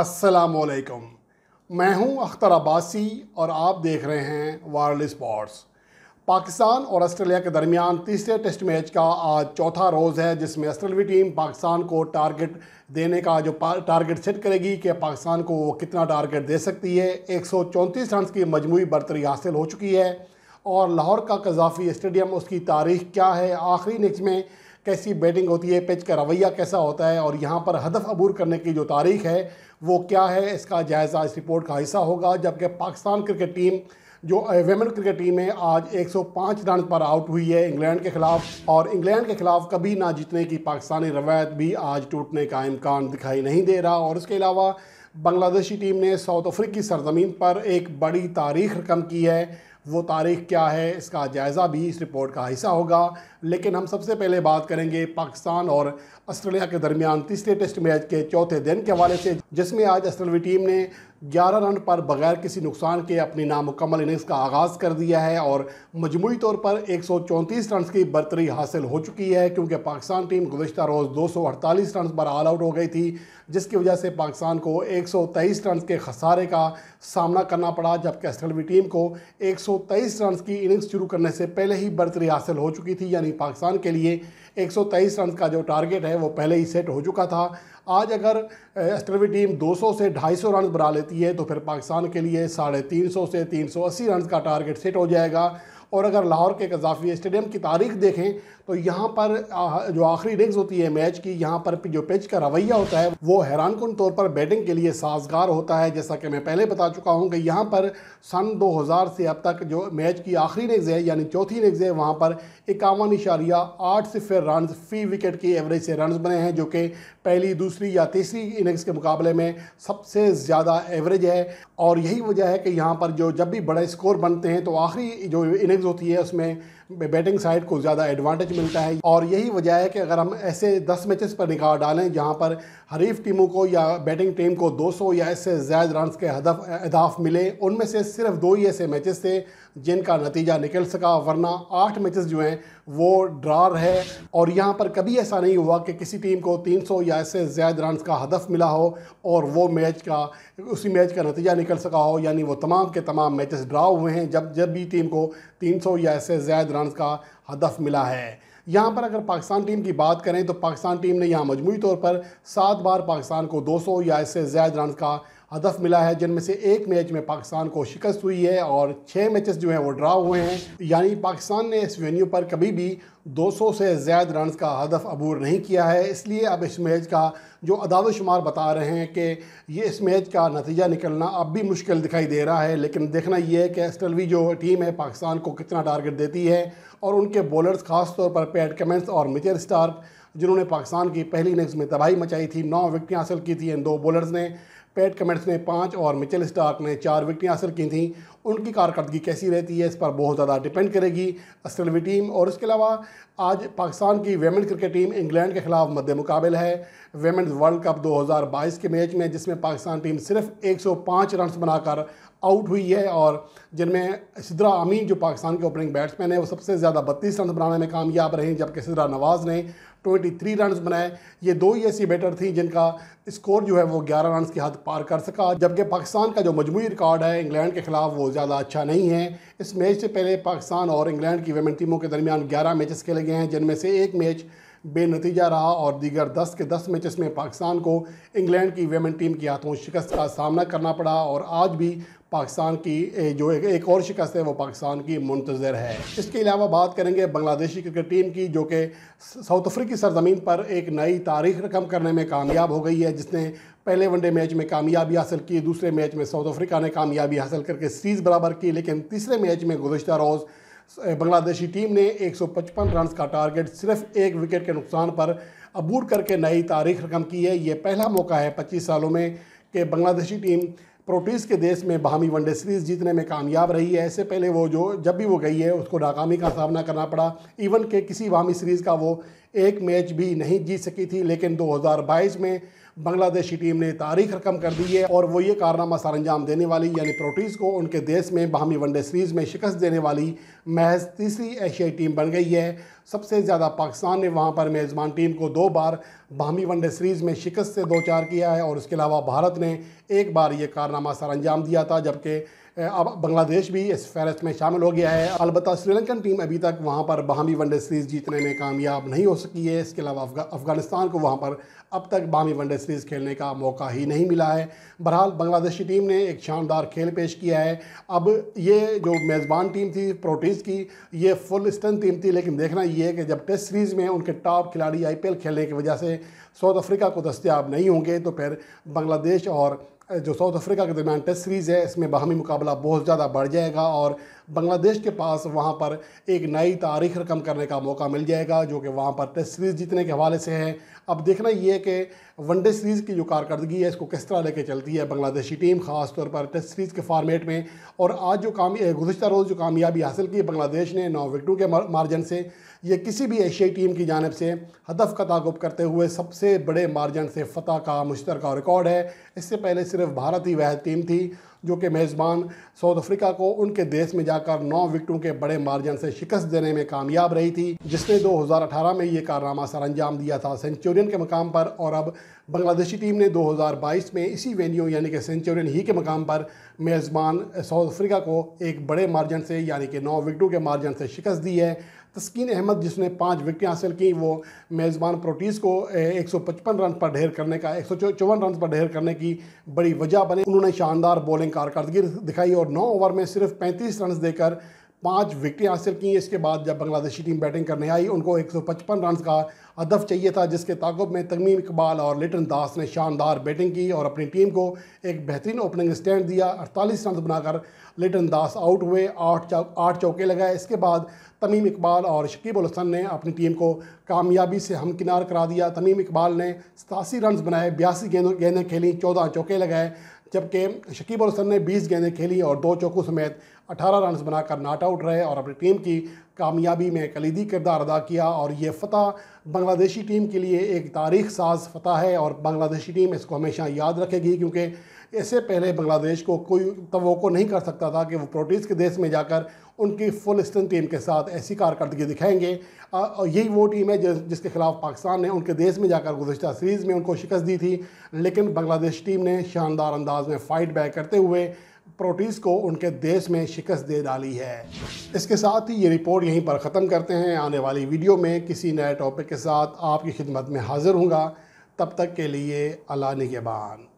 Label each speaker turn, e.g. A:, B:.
A: असलकम मैं हूं अख्तर अब्बासी और आप देख रहे हैं वर्ल्ड स्पोर्ट्स पाकिस्तान और ऑस्ट्रेलिया के दरमियान तीसरे टेस्ट मैच का आज चौथा रोज़ है जिसमें ऑस्ट्रेलवी टीम पाकिस्तान को टारगेट देने का जो टारगेट सेट करेगी कि पाकिस्तान को वो कितना टारगेट दे सकती है एक सौ रन की मजमू बरतरी हासिल हो चुकी है और लाहौर का कजाफी स्टेडियम उसकी तारीख क्या है आखिरी निच में कैसी बैटिंग होती है पिच का रवैया कैसा होता है और यहाँ पर हदफ अबूर करने की जो तारीख है वो क्या है इसका जायज़ा इस रिपोर्ट का हिस्सा होगा जबकि पाकिस्तान क्रिकेट टीम जो वेमेन क्रिकेट टीम है आज 105 रन पर आउट हुई है इंग्लैंड के खिलाफ और इंग्लैंड के खिलाफ कभी ना जीतने की पाकिस्तानी रवायत भी आज टूटने का इम्कान दिखाई नहीं दे रहा और इसके अलावा बांग्लादेशी टीम ने साउथ अफ्रीकी सरजमीन पर एक बड़ी तारीख रकम की है वो तारीख क्या है इसका जायज़ा भी इस रिपोर्ट का हिस्सा होगा लेकिन हम सबसे पहले बात करेंगे पाकिस्तान और ऑस्ट्रेलिया के दरमियान तीसरे टेस्ट मैच के चौथे दिन के हवाले से जिसमें आज ऑस्ट्रेलवी टीम ने 11 रन पर बगैर किसी नुकसान के अपनी नामुकम्मल इनिंग्स का आगाज़ कर दिया है और मजमू तौर पर एक रन की बरतरी हासिल हो चुकी है क्योंकि पाकिस्तान टीम गुजशत रोज़ दो रन पर ऑल आउट हो गई थी जिसकी वजह से पाकिस्तान को एक रन के खसारे का सामना करना पड़ा जबकि ऑस्ट्रेलवी टीम को एक रन की इनिंग्स शुरू करने से पहले ही बरतरी हासिल हो चुकी थी यानी यानी पाकिस्तान के लिए 123 रन का जो टारगेट है वो पहले ही सेट हो चुका था आज अगर एस्ट्रवी टीम 200 से 250 रन बना लेती है तो फिर पाकिस्तान के लिए साढ़े तीन से 380 रन का टारगेट सेट हो जाएगा और अगर लाहौर के कजाफी स्टेडियम की तारीख देखें तो यहाँ पर जो आखिरी रिग्स होती है मैच की यहाँ पर जो पिच का रवैया होता है वो हैरान कन तौर पर बैटिंग के लिए साजगार होता है जैसा कि मैं पहले बता चुका हूँ कि यहाँ पर सन 2000 से अब तक जो मैच की आखिरी रिग्स है यानी चौथी रिग्स है वहाँ पर इक्यावन इशारिया आठ सिफर रन फी विकेट की एवरेज से रन बने हैं जो कि पहली दूसरी या तीसरी इनिंग्स के मुकाबले में सबसे ज़्यादा एवरेज है और यही वजह है कि यहाँ पर जो जब भी बड़े स्कोर बनते हैं तो आखिरी जो इनिंग्स होती है उसमें बैटिंग साइड को ज़्यादा एडवांटेज मिलता है और यही वजह है कि अगर हम ऐसे 10 मैचेस पर निकाह डालें जहां पर हरीफ टीमों को या बैटिंग टीम को 200 या इससे ज़्यादा रन के हदफ अहदाफ मिले उनमें से सिर्फ दो ही ऐसे मैचेस थे जिनका नतीजा निकल सका वरना आठ मैचेस जो हैं वो ड्रा रहे और यहाँ पर कभी ऐसा नहीं हुआ कि किसी टीम को 300 या इससे ज़्यादा रन का हदफ मिला हो और वो मैच का उसी मैच का नतीजा निकल सका हो यानी वो तमाम के तमाम मैचेस ड्रा हुए हैं जब जब भी टीम को 300 या इससे ज़्यादा रन का हदफ मिला है यहाँ पर अगर पाकिस्तान टीम की बात करें तो पाकिस्तान टीम ने यहाँ मजमू तौर पर सात बार पाकिस्तान को दो या इससे ज़्यादा रन का हदफ मिला है जिनमें से एक मैच में पाकिस्तान को शिकस्त हुई है और छः मैचेस जो हैं वो ड्रा हुए हैं यानी पाकिस्तान ने इस वेन्यू पर कभी भी 200 से ज़्यादा रन का हदफ अबूर नहीं किया है इसलिए अब इस मैच का जो अदाद शुमार बता रहे हैं कि ये इस मैच का नतीजा निकलना अब भी मुश्किल दिखाई दे रहा है लेकिन देखना ये है कि एस्टलवी जो टीम है पाकिस्तान को कितना टारगेट देती है और उनके बॉलर्स खासतौर पर पैट कमेंट्स और मिचर स्टार्क जिन्होंने पाकिस्तान की पहली इनिंग्स में तबाही मचाई थी नौ विकटें हासिल की थी इन दो बॉलर्स ने पैट कमेंट्स ने पाँच और मिचेल स्टार्क ने चार विकटें हासिल की थी उनकी कारकर्दगी कैसी रहती है इस पर बहुत ज़्यादा डिपेंड करेगी ऑस्ट्रेलवी टीम और इसके अलावा आज पाकिस्तान की वेमेन क्रिकेट टीम इंग्लैंड के खिलाफ मद्द मुकाबल है वेमेंस वर्ल्ड कप 2022 के मैच में जिसमें पाकिस्तान टीम सिर्फ 105 रन्स बनाकर आउट हुई है और जिनमें सिद्रा अमीन जो पाकिस्तान के ओपनिंग बैट्समैन है वो सबसे ज़्यादा बत्तीस रन बनाने में कामयाब रहे जबकि सिद्रा नवाज़ ने 23 रन्स बनाए ये दो ही ऐसी बैटर थी जिनका स्कोर जो है वो 11 रन्स की हद पार कर सका जबकि पाकिस्तान का जो मजमू रिकॉर्ड है इंग्लैंड के खिलाफ वो बहुत ज़्यादा अच्छा नहीं है इस मैच से पहले पाकिस्तान और इंग्लैंड की वेमेन टीमों के दरमियान ग्यारह मैचेस खेले गए हैं जिनमें से एक मैच बेनतीजा रहा और दीगर दस के दस मैचेस में पाकिस्तान को इंग्लैंड की वेमेन टीम के हाथों शिकस्त का सामना करना पड़ा और आज भी पाकिस्तान की जो एक, एक और शिकस्त है वो पाकिस्तान की मुंतज़र है इसके अलावा बात करेंगे बांग्लादेशी क्रिकेट टीम की जो कि साउथ अफ्रीकी सरजमीन पर एक नई तारीख रकम करने में कामयाब हो गई है जिसने पहले वनडे मैच में कामयाबी हासिल की दूसरे मैच में साउथ अफ्रीका ने कामयाबी हासिल करके सीरीज़ बराबर की लेकिन तीसरे मैच में गुजशत रोज़ बांग्लादेशी टीम ने 155 रन का टारगेट सिर्फ एक विकेट के नुकसान पर अबूर करके नई तारीख रकम की है ये पहला मौका है 25 सालों में कि बांग्लादेशी टीम प्रोटीज़ के देश में बाहमी वनडे सीरीज़ जीतने में कामयाब रही है इससे पहले वो जो जब भी वो गई है उसको नाकामी का सामना करना पड़ा इवन के किसी बाहमी सीरीज़ का वो एक मैच भी नहीं जीत सकी थी लेकिन 2022 में बांग्लादेशी टीम ने तारीख रकम कर दी है और वो ये कारनामा अंजाम देने वाली यानी प्रोटीज़ को उनके देश में बाहमी वनडे सीरीज़ में शिकस्त देने वाली महज तीसरी एशियाई टीम बन गई है सबसे ज़्यादा पाकिस्तान ने वहाँ पर मेज़बान टीम को दो बार बाहमी वनडे सीरीज़ में शिकस्त से दो चार किया है और उसके अलावा भारत ने एक बार ये कारनामा सर अंजाम दिया था जबकि अब बांग्लादेश भी इस फहरस्त में शामिल हो गया है अलबत् श्रीलंकन टीम अभी तक वहाँ पर बहामी वनडे सीरीज़ जीतने में कामयाब नहीं हो सकी है इसके अलावा अफगानिस्तान को वहाँ पर अब तक बहामी वनडे सीरीज़ खेलने का मौका ही नहीं मिला है बहरहाल बांग्लादेशी टीम ने एक शानदार खेल पेश किया है अब ये जो मेज़बान टीम थी प्रोटीज़ की ये फुल स्टन टीम थी लेकिन देखना ये है कि जब टेस्ट सीरीज़ में उनके टॉप खिलाड़ी आई खेलने की वजह से साउथ अफ्रीका को दस्तियाब नहीं होंगे तो फिर बांग्लादेश और जो साउथ अफ्रीका के दरमियान टेस्ट सीरीज़ है इसमें बाहमी मुकाबला बहुत ज़्यादा बढ़ जाएगा और बांग्लादेश के पास वहाँ पर एक नई तारीख रकम करने का मौका मिल जाएगा जो कि वहाँ पर टेस्ट सीरीज़ जीतने के हवाले से है अब देखना ये है कि वनडे सीरीज़ की जो कारकर्दगी है इसको किस तरह लेके चलती है बांग्लादेशी टीम खास तौर पर टेस्ट सीरीज़ के फार्मेट में और आज जो काम गुजशत रोज़ जो कामयाबी हासिल की बांग्लादेश ने नौ विकटों के मार्जन से यह किसी भी एशियाई टीम की जानब से हदफ का ताकुब करते हुए सबसे बड़े मार्जन से फतह का मुश्तर रिकॉर्ड है इससे पहले सिर्फ भारत ही वह टीम थी जो कि मेज़बान साउथ अफ्रीका को उनके देश में जाकर नौ विकटों के बड़े मार्जिन से शिकस्त देने में कामयाब रही थी जिसने 2018 में ये कारनामा सर अंजाम दिया था सेंचुरियन के मकाम पर और अब बांग्लादेशी टीम ने 2022 में इसी वेन्यू यानी कि सेंचुरियन ही के मकाम पर मेज़बान साउथ अफ्रीका को एक बड़े मार्जिन से यानी कि नौ विकटों के मार्जिन से शिकस्त दी है तस्कीन अहमद जिसने पाँच विकेटें हासिल की वो मेज़बान प्रोटीज़ को 155 रन पर ढेर करने का एक चौवन रन पर ढेर करने की बड़ी वजह बने उन्होंने शानदार बॉलिंग कारकर्दगी दिखाई और नौ ओवर में सिर्फ पैंतीस रन देकर पाँच विकटें हासिल की इसके बाद जब बांग्लादेशी टीम बैटिंग करने आई उनको 155 रन का अदफ चाहिए था जिसके ताकुब में तमीम इकबाल और लिटन दास ने शानदार बैटिंग की और अपनी टीम को एक बेहतरीन ओपनिंग स्टैंड दिया अड़तालीस रन बनाकर लिटन दास आउट हुए आठ चौ, आठ चौके लगाए इसके बाद तमीम इकबाल और शकीब उल हसन ने अपनी टीम को कामयाबी से हमकिनार करा दिया तमीम इकबाल ने सतासी रन बनाए बयासी गेंदों गेंदें खेली चौदह चौके लगाए जबकि शकीब और हसन ने 20 गेंदें खेली और दो चौकों समेत 18 रन बनाकर नाट आउट रहे और अपनी टीम की कामयाबी में कलीदी किरदार अदा किया और ये फ़तह बांग्लादेशी टीम के लिए एक तारीख साज फ़तह है और बांग्लादेशी टीम इसको हमेशा याद रखेगी क्योंकि इससे पहले बांग्लादेश को कोई तो नहीं कर सकता था कि वो प्रोटीज़ के देश में जाकर उनकी फुल स्ट्रेंथ टीम के साथ ऐसी कारकर्दगी दिखाएंगे और यही वो टीम है जिस, जिसके खिलाफ पाकिस्तान ने उनके देश में जाकर गुजशत सीरीज़ में उनको शिकस्त दी थी लेकिन बांग्लादेश टीम ने शानदार अंदाज में फ़ाइट बैक करते हुए प्रोटीज़ को उनके देश में शिकस्त दे डाली है इसके साथ ही ये रिपोर्ट यहीं पर ख़त्म करते हैं आने वाली वीडियो में किसी नए टॉपिक के साथ आपकी खिदमत में हाज़िर हूँगा तब तक के लिए अला निगेबान